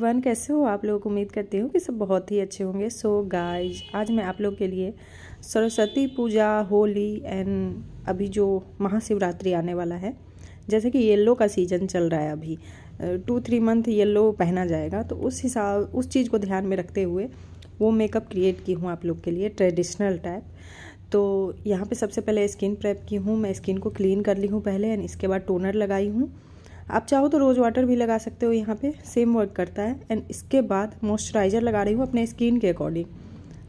everyone कैसे हो आप लोग उम्मीद करती हूँ कि सब बहुत ही अच्छे होंगे सो so गाइज आज मैं आप लोग के लिए सरस्वती पूजा होली एंड अभी जो महाशिवरात्रि आने वाला है जैसे कि येलो का सीज़न चल रहा है अभी टू थ्री मंथ येलो पहना जाएगा तो उस हिसाब उस चीज़ को ध्यान में रखते हुए वो मेकअप क्रिएट की हूँ आप लोग के लिए ट्रेडिशनल टाइप तो यहाँ पर सबसे पहले स्किन प्रेप की हूँ मैं स्किन को क्लीन कर ली हूँ पहले एंड इसके बाद टोनर लगाई हूँ आप चाहो तो रोज़ वाटर भी लगा सकते हो यहाँ पे सेम वर्क करता है एंड इसके बाद मॉइस्चराइज़र लगा रही हूँ अपने स्किन के अकॉर्डिंग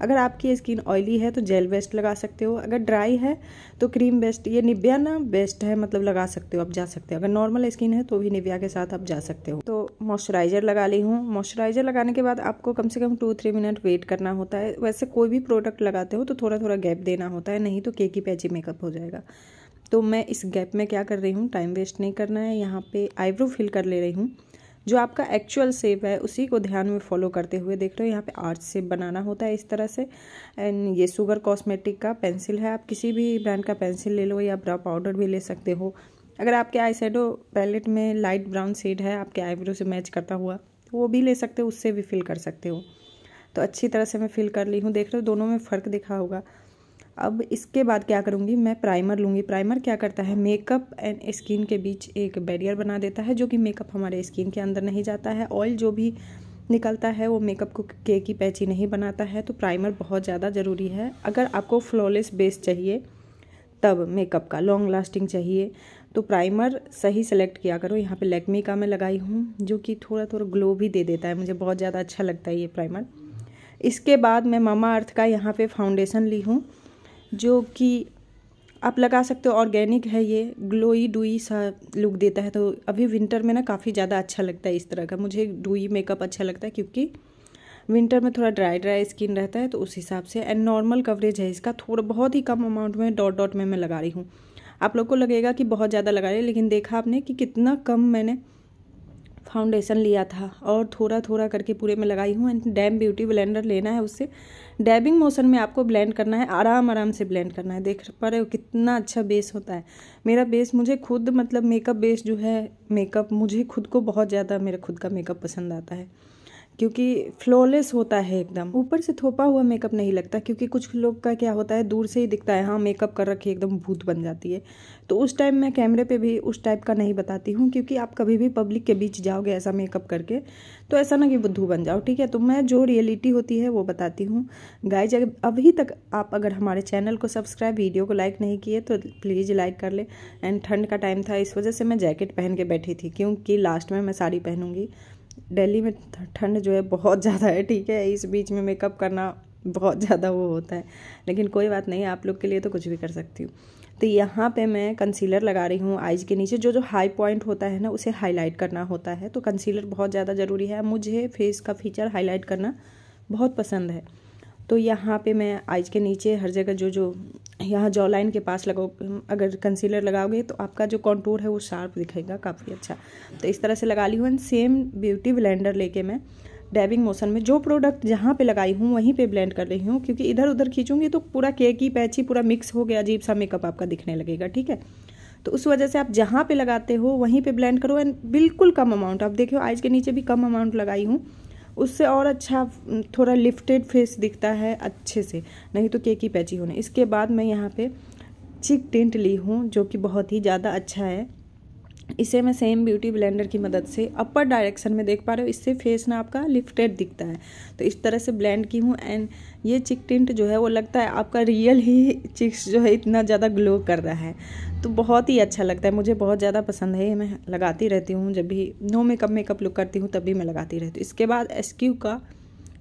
अगर आपकी स्किन ऑयली है तो जेल बेस्ट लगा सकते हो अगर ड्राई है तो क्रीम बेस्ट ये निब्या ना बेस्ट है मतलब लगा सकते हो आप जा सकते हो अगर नॉर्मल स्किन है तो भी निब्या के साथ आप जा सकते हो तो मॉइस्चराइज़र लगा ली हूँ मॉइस्चराइज़र लगाने के बाद आपको कम से कम टू थ्री मिनट वेट करना होता है वैसे कोई भी प्रोडक्ट लगाते हो तो थोड़ा थोड़ा गैप देना होता है नहीं तो केकी पैची मेकअप हो जाएगा तो मैं इस गैप में क्या कर रही हूँ टाइम वेस्ट नहीं करना है यहाँ पे आईब्रो फिल कर ले रही हूँ जो आपका एक्चुअल सेप है उसी को ध्यान में फॉलो करते हुए देख रहे हो यहाँ पे आर्ट सेप बनाना होता है इस तरह से एंड ये सुगर कॉस्मेटिक का पेंसिल है आप किसी भी ब्रांड का पेंसिल ले लो या ब्रा पाउडर भी ले सकते हो अगर आपके आई पैलेट में लाइट ब्राउन शेड है आपके आईब्रो से मैच करता हुआ तो वो भी ले सकते हो उससे भी फिल कर सकते हो तो अच्छी तरह से मैं फिल कर ली हूँ देख रहे हो दोनों में फ़र्क दिखा होगा अब इसके बाद क्या करूँगी मैं प्राइमर लूँगी प्राइमर क्या करता है मेकअप एंड स्किन के बीच एक बैरियर बना देता है जो कि मेकअप हमारे स्किन के अंदर नहीं जाता है ऑयल जो भी निकलता है वो मेकअप को के की पैची नहीं बनाता है तो प्राइमर बहुत ज़्यादा ज़रूरी है अगर आपको फ्लॉलेस बेस चाहिए तब मेकअप का लॉन्ग लास्टिंग चाहिए तो प्राइमर सही सेलेक्ट किया करो यहाँ पे लेकमी का मैं लगाई हूँ जो कि थोड़ा थोड़ा ग्लो भी दे देता है मुझे बहुत ज़्यादा अच्छा लगता है ये प्राइमर इसके बाद मैं मामा अर्थ का यहाँ पर फाउंडेशन ली हूँ जो कि आप लगा सकते हो ऑर्गेनिक है ये ग्लोई डुई सा लुक देता है तो अभी विंटर में ना काफ़ी ज़्यादा अच्छा लगता है इस तरह का मुझे डुई मेकअप अच्छा लगता है क्योंकि विंटर में थोड़ा ड्राई ड्राई स्किन रहता है तो उस हिसाब से एंड नॉर्मल कवरेज है इसका थोड़ा बहुत ही कम अमाउंट में डॉट डॉट में मैं लगा रही हूँ आप लोग को लगेगा कि बहुत ज़्यादा लगा रही लेकिन देखा आपने कि कितना कम मैंने फाउंडेशन लिया था और थोड़ा थोड़ा करके पूरे में लगाई हूँ एंड डैम ब्यूटी ब्लेंडर लेना है उससे डैबिंग मोशन में आपको ब्लेंड करना है आराम आराम से ब्लेंड करना है देख पा रहे हो कितना अच्छा बेस होता है मेरा बेस मुझे खुद मतलब मेकअप बेस जो है मेकअप मुझे खुद को बहुत ज़्यादा मेरा खुद का मेकअप पसंद आता है क्योंकि फ्लॉलेस होता है एकदम ऊपर से थोपा हुआ मेकअप नहीं लगता क्योंकि कुछ लोग का क्या होता है दूर से ही दिखता है हाँ मेकअप कर रखी एकदम भूत बन जाती है तो उस टाइम मैं कैमरे पे भी उस टाइप का नहीं बताती हूँ क्योंकि आप कभी भी पब्लिक के बीच जाओगे ऐसा मेकअप करके तो ऐसा ना कि बुद्धू बन जाओ ठीक है तो मैं जो रियलिटी होती है वो बताती हूँ गाइज अभी तक आप अगर हमारे चैनल को सब्सक्राइब वीडियो को लाइक नहीं किए तो प्लीज़ लाइक कर ले एंड ठंड का टाइम था इस वजह से मैं जैकेट पहन के बैठी थी क्योंकि लास्ट में मैं साड़ी पहनूंगी दिल्ली में ठंड जो है बहुत ज़्यादा है ठीक है इस बीच में मेकअप करना बहुत ज़्यादा वो होता है लेकिन कोई बात नहीं आप लोग के लिए तो कुछ भी कर सकती हूँ तो यहाँ पे मैं कंसीलर लगा रही हूँ आइज के नीचे जो जो हाई पॉइंट होता है ना उसे हाईलाइट करना होता है तो कंसीलर बहुत ज़्यादा ज़रूरी है मुझे फेस का फीचर हाईलाइट करना बहुत पसंद है तो यहाँ पे मैं आइज के नीचे हर जगह जो जो यहाँ जॉ लाइन के पास लगाओ अगर कंसीलर लगाओगे तो आपका जो कॉन्टोर है वो शार्प दिखेगा काफ़ी अच्छा तो इस तरह से लगा ली हूँ एंड सेम ब्यूटी ब्लेंडर लेके मैं डैबिंग मोशन में जो प्रोडक्ट जहाँ पे लगाई हूँ वहीं पे ब्लेंड कर रही हूँ क्योंकि इधर उधर खींचूंगी तो पूरा केक ही पैची पूरा मिक्स हो गया अजीब सा मेकअप आपका दिखने लगेगा ठीक है तो उस वजह से आप जहाँ पे लगाते हो वहीं पे ब्लेंड करो एंड बिल्कुल कम अमाउंट आप देखो आज के नीचे भी कम अमाउंट लगाई हूँ उससे और अच्छा थोड़ा लिफ्टेड फेस दिखता है अच्छे से नहीं तो केकी पैची होने इसके बाद मैं यहाँ पे चिक टेंट ली हूँ जो कि बहुत ही ज़्यादा अच्छा है इसे मैं सेम ब्यूटी ब्लेंडर की मदद से अपर डायरेक्शन में देख पा रहे हो इससे फेस ना आपका लिफ्टेड दिखता है तो इस तरह से ब्लेंड की हूँ एंड ये चिक टिंट जो है वो लगता है आपका रियल ही चिक्स जो है इतना ज़्यादा ग्लो कर रहा है तो बहुत ही अच्छा लगता है मुझे बहुत ज़्यादा पसंद है ये मैं लगाती रहती हूँ जब भी नो मेकअप मेकअप लुक करती हूँ तब भी मैं लगाती रहती हूँ इसके बाद एसक्यू का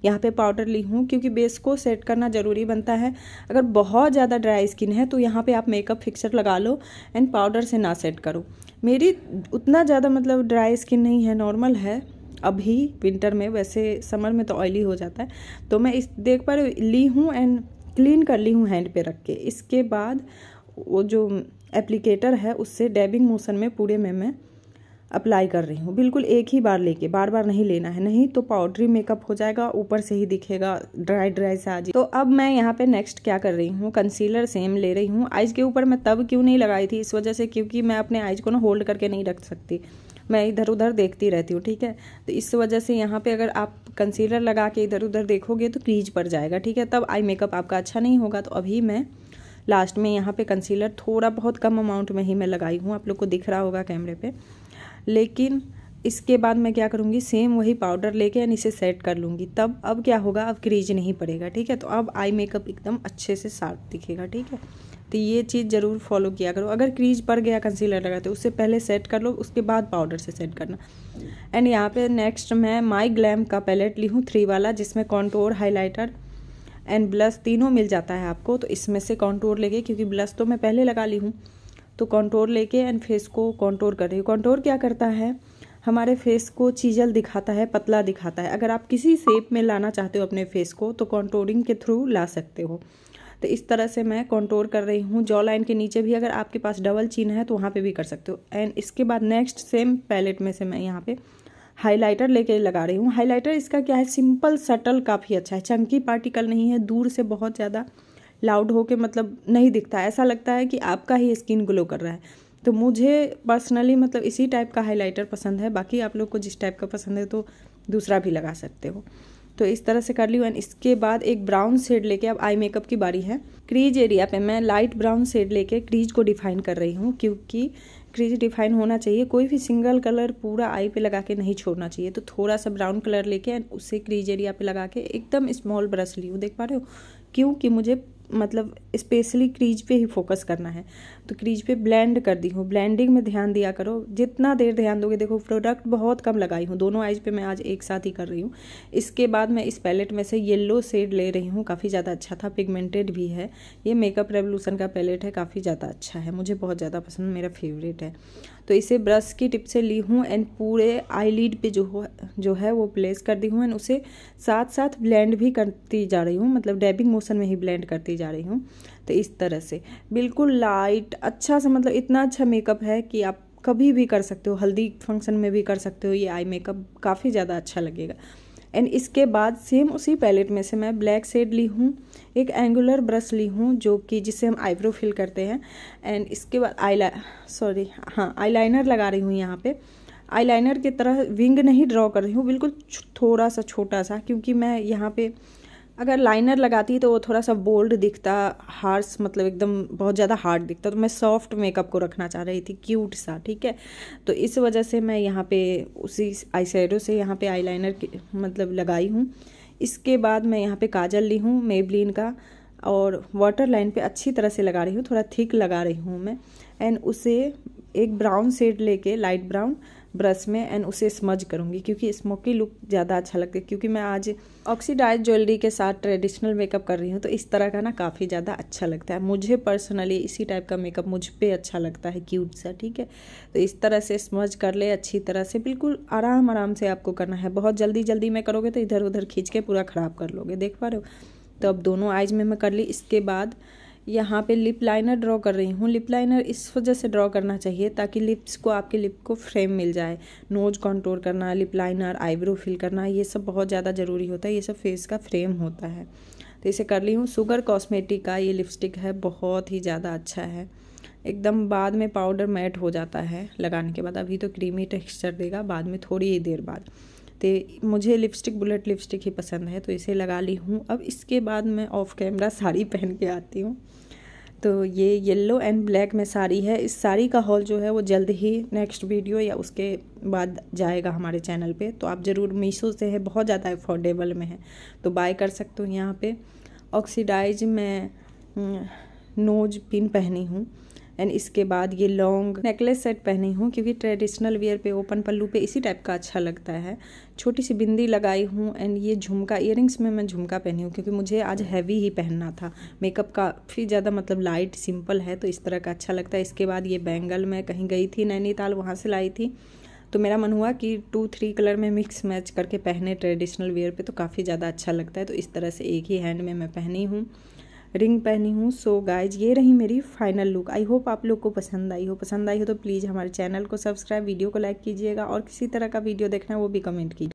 यहाँ पे पाउडर ली हूँ क्योंकि बेस को सेट करना ज़रूरी बनता है अगर बहुत ज़्यादा ड्राई स्किन है तो यहाँ पे आप मेकअप फिक्सर लगा लो एंड पाउडर से ना सेट करो मेरी उतना ज़्यादा मतलब ड्राई स्किन नहीं है नॉर्मल है अभी विंटर में वैसे समर में तो ऑयली हो जाता है तो मैं इस देख पा ली हूँ एंड क्लीन कर ली हूँ हैंड पे रख के इसके बाद वो जो एप्लीकेटर है उससे डैबिंग मोशन में पूरे में मैं अप्लाई कर रही हूँ बिल्कुल एक ही बार लेके बार बार नहीं लेना है नहीं तो पाउडरी मेकअप हो जाएगा ऊपर से ही दिखेगा ड्राई ड्राई से आज तो अब मैं यहाँ पे नेक्स्ट क्या कर रही हूँ कंसीलर सेम ले रही हूँ आइज के ऊपर मैं तब क्यों नहीं लगाई थी इस वजह से क्योंकि मैं अपने आइज को ना होल्ड करके नहीं रख सकती मैं इधर उधर देखती रहती हूँ ठीक है तो इस वजह से यहाँ पे अगर आप कंसीलर लगा के इधर उधर देखोगे तो क्रीज पड़ जाएगा ठीक है तब आई मेकअप आपका अच्छा नहीं होगा तो अभी मैं लास्ट में यहाँ पे कंसीलर थोड़ा बहुत कम अमाउंट में ही मैं लगाई हूँ आप लोग को दिख रहा होगा कैमरे पे लेकिन इसके बाद मैं क्या करूँगी सेम वही पाउडर लेके एंड इसे सेट कर लूँगी तब अब क्या होगा अब क्रीज नहीं पड़ेगा ठीक है तो अब आई मेकअप एकदम अच्छे से साफ दिखेगा ठीक है तो ये चीज़ ज़रूर फॉलो किया करो अगर क्रीज पड़ गया कंसीलर लगाते उससे पहले सेट कर लो उसके बाद पाउडर से सेट करना एंड यहाँ पे नेक्स्ट मैं माई ग्लैम का पैलेट ली हूँ थ्री वाला जिसमें कॉन्टोर हाईलाइटर एंड ब्लस तीनों मिल जाता है आपको तो इसमें से कॉन्टोर लेके क्योंकि ब्लस तो मैं पहले लगा ली हूँ तो कंटोर लेके एंड फेस को रही करें कंटोर क्या करता है हमारे फेस को चीजल दिखाता है पतला दिखाता है अगर आप किसी शेप में लाना चाहते हो अपने फेस को तो कॉन्टोरिंग के थ्रू ला सकते हो तो इस तरह से मैं कॉन्टोर कर रही हूँ जॉ लाइन के नीचे भी अगर आपके पास डबल चीन है तो वहाँ पे भी कर सकते हो एंड इसके बाद नेक्स्ट सेम पैलेट में से मैं यहाँ पे हाइलाइटर लेके लगा रही हूँ हाइलाइटर इसका क्या है सिंपल सटल काफ़ी अच्छा है चंकी पार्टिकल नहीं है दूर से बहुत ज़्यादा लाउड हो के मतलब नहीं दिखता ऐसा लगता है कि आपका ही स्किन ग्लो कर रहा है तो मुझे पर्सनली मतलब इसी टाइप का हाइलाइटर पसंद है बाकी आप लोग को जिस टाइप का पसंद है तो दूसरा भी लगा सकते हो तो इस तरह से कर ली एंड इसके बाद एक ब्राउन शेड लेके अब आई मेकअप की बारी है क्रीज एरिया पे मैं लाइट ब्राउन शेड लेके क्रीज को डिफाइन कर रही हूँ क्योंकि क्रीज डिफाइन होना चाहिए कोई भी सिंगल कलर पूरा आई पे लगा के नहीं छोड़ना चाहिए तो थोड़ा सा ब्राउन कलर लेके एंड उसे क्रीज एरिया पे लगा के एकदम स्मॉल ब्रश ली हूँ देख पा रहे हो क्योंकि मुझे मतलब स्पेशली क्रीज पे ही फोकस करना है तो क्रीज पे ब्लेंड कर दी हूँ ब्लेंडिंग में ध्यान दिया करो जितना देर ध्यान दोगे देखो प्रोडक्ट बहुत कम लगाई हूँ दोनों आइज पे मैं आज एक साथ ही कर रही हूँ इसके बाद मैं इस पैलेट में से येल्लो शेड ले रही हूँ काफ़ी ज़्यादा अच्छा था पिगमेंटेड भी है ये मेकअप रेवोल्यूशन का पैलेट है काफ़ी ज़्यादा अच्छा है मुझे बहुत ज़्यादा पसंद मेरा फेवरेट है तो इसे ब्रश की टिप से ली हूँ एंड पूरे आई लीड पर जो जो है वो प्लेस कर दी हूँ एंड उसे साथ साथ ब्लेंड भी करती जा रही हूँ मतलब डैबिंग मोशन में ही ब्लेंड करती जा रही हूँ तो इस तरह से बिल्कुल लाइट अच्छा सा मतलब इतना अच्छा मेकअप है कि आप कभी भी कर सकते हो हल्दी फंक्शन में भी कर सकते हो ये आई मेकअप काफ़ी ज़्यादा अच्छा लगेगा एंड इसके बाद सेम उसी पैलेट में से मैं ब्लैक सेड ली हूँ एक एंगुलर ब्रश ली हूँ जो कि जिससे हम आईब्रो फिल करते हैं एंड इसके बाद आई सॉरी हाँ आईलाइनर लगा रही हूँ यहाँ पे आईलाइनर की तरह विंग नहीं ड्रॉ कर रही हूँ बिल्कुल थोड़ा सा छोटा सा क्योंकि मैं यहाँ पे अगर लाइनर लगाती तो वो थोड़ा सा बोल्ड दिखता हार्स मतलब एकदम बहुत ज़्यादा हार्ड दिखता तो मैं सॉफ्ट मेकअप को रखना चाह रही थी क्यूट सा ठीक है तो इस वजह से मैं यहाँ पे उसी आई से यहाँ पे आईलाइनर मतलब लगाई हूँ इसके बाद मैं यहाँ पे काजल ली हूँ मेबलिन का और वाटर लाइन पर अच्छी तरह से लगा रही हूँ थोड़ा थिक लगा रही हूँ मैं एंड उसे एक ब्राउन शेड लेके लाइट ब्राउन ब्रश में एंड उसे स्मज करूँगी क्योंकि स्मोकी लुक ज़्यादा अच्छा लगता है क्योंकि मैं आज ऑक्सीडाइज ज्वेलरी के साथ ट्रेडिशनल मेकअप कर रही हूँ तो इस तरह का ना काफ़ी ज़्यादा अच्छा लगता है मुझे पर्सनली इसी टाइप का मेकअप मुझ पर अच्छा लगता है क्यूट सा ठीक है तो इस तरह से स्मज कर ले अच्छी तरह से बिल्कुल आराम आराम से आपको करना है बहुत जल्दी जल्दी में करोगे तो इधर उधर खींच के पूरा ख़राब कर लोगे देख पा रहे हो तो अब दोनों आइज में मैं कर ली इसके बाद यहाँ पे लिप लाइनर ड्रॉ कर रही हूँ लिप लाइनर इस वजह से ड्रॉ करना चाहिए ताकि लिप्स को आपके लिप को फ्रेम मिल जाए नोज कंट्रोल करना लिप लाइनर आईब्रो फिल करना ये सब बहुत ज़्यादा ज़रूरी होता है ये सब फेस का फ्रेम होता है तो इसे कर ली हूँ सुगर कॉस्मेटिक का ये लिपस्टिक है बहुत ही ज़्यादा अच्छा है एकदम बाद में पाउडर मैट हो जाता है लगाने के बाद अभी तो क्रीमी टेक्सचर देगा बाद में थोड़ी ही देर बाद तो मुझे लिपस्टिक बुलेट लिपस्टिक ही पसंद है तो इसे लगा ली हूँ अब इसके बाद मैं ऑफ कैमरा साड़ी पहन के आती हूँ तो ये येलो एंड ब्लैक में साड़ी है इस साड़ी का हॉल जो है वो जल्द ही नेक्स्ट वीडियो या उसके बाद जाएगा हमारे चैनल पे तो आप ज़रूर मीशो से है बहुत ज़्यादा अफोर्डेबल में है तो बाय कर सकते हो यहाँ पे ऑक्सीडाइज में हम्म, नोज पिन पहनी हूँ एंड इसके बाद ये लॉन्ग नेकलेस सेट पहनी हूँ क्योंकि ट्रेडिशनल वेयर पे ओपन पल्लू पे इसी टाइप का अच्छा लगता है छोटी सी बिंदी लगाई हूँ एंड ये झुमका इयरिंग्स में मैं झुमका पहनी हूँ क्योंकि मुझे आज हैवी ही पहनना था मेकअप काफ़ी ज़्यादा मतलब लाइट सिंपल है तो इस तरह का अच्छा लगता है इसके बाद ये बैंगल मैं कहीं गई थी नैनीताल वहाँ से लाई थी तो मेरा मन हुआ कि टू थ्री कलर में मिक्स मैच करके पहने ट्रेडिशनल वेयर पे तो काफ़ी ज़्यादा अच्छा लगता है तो इस तरह से एक ही हैंड में मैं पहनी हूँ रिंग पहनी हूँ सो गाइज ये रही मेरी फाइनल लुक आई होप आप लोग को पसंद आई हो पसंद आई हो तो प्लीज़ हमारे चैनल को सब्सक्राइब वीडियो को लाइक कीजिएगा और किसी तरह का वीडियो देखना है वो भी कमेंट कीजिए